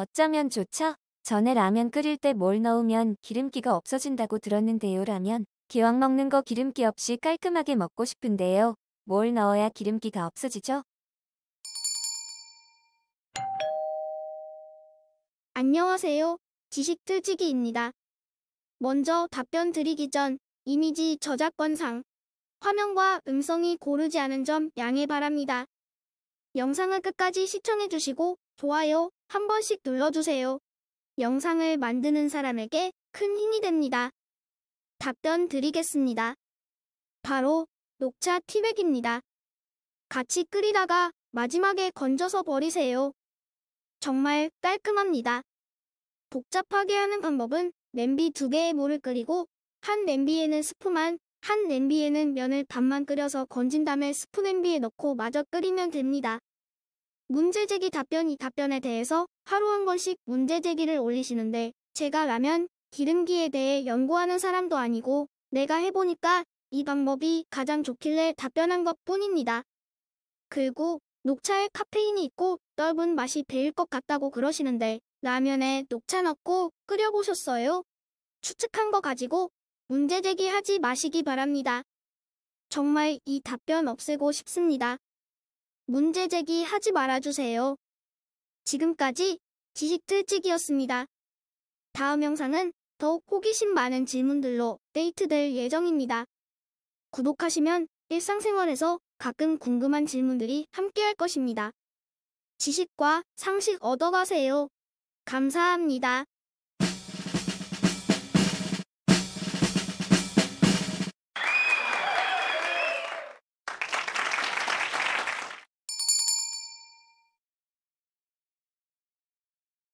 어쩌면 좋죠? 전에 라면 끓일 때 뭘 넣으면 기름기가 없어진다고 들었는데요. 라면 기왕 먹는 거 기름기 없이 깔끔하게 먹고 싶은데요. 뭘 넣어야 기름기가 없어지죠? 안녕하세요. 지식틀지기입니다. 먼저 답변 드리기 전 이미지 저작권상 화면과 음성이 고르지 않은 점 양해 바랍니다. 영상을 끝까지 시청해주시고 좋아요 한 번씩 눌러주세요. 영상을 만드는 사람에게 큰 힘이 됩니다. 답변 드리겠습니다. 바로 녹차 티백입니다. 같이 끓이다가 마지막에 건져서 버리세요. 정말 깔끔합니다. 복잡하게 하는 방법은 냄비 두 개에 물을 끓이고 한 냄비에는 스프만 한 냄비에는 면을 반만 끓여서 건진 다음에 스프 냄비에 넣고 마저 끓이면 됩니다. 문제제기 답변 이 답변에 대해서 하루 한번씩 문제제기를 올리시는데 제가 라면 기름기에 대해 연구하는 사람도 아니고 내가 해보니까 이 방법이 가장 좋길래 답변한 것 뿐입니다. 그리고 녹차에 카페인이 있고 넓은 맛이 배일 것 같다고 그러시는데 라면에 녹차 넣고 끓여보셨어요? 추측한 거 가지고 문제제기 하지 마시기 바랍니다. 정말 이 답변 없애고 싶습니다. 문제 제기하지 말아주세요. 지금까지 지식틀찍이었습니다. 다음 영상은 더욱 호기심 많은 질문들로 데이트될 예정입니다. 구독하시면 일상생활에서 가끔 궁금한 질문들이 함께할 것입니다. 지식과 상식 얻어가세요. 감사합니다.